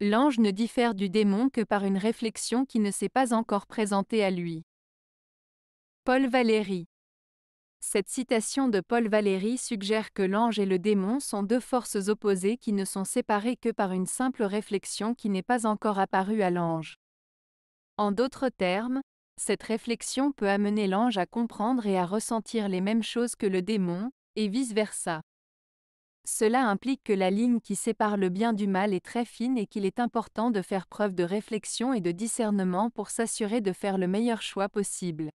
L'ange ne diffère du démon que par une réflexion qui ne s'est pas encore présentée à lui. Paul Valéry Cette citation de Paul Valéry suggère que l'ange et le démon sont deux forces opposées qui ne sont séparées que par une simple réflexion qui n'est pas encore apparue à l'ange. En d'autres termes, cette réflexion peut amener l'ange à comprendre et à ressentir les mêmes choses que le démon, et vice-versa. Cela implique que la ligne qui sépare le bien du mal est très fine et qu'il est important de faire preuve de réflexion et de discernement pour s'assurer de faire le meilleur choix possible.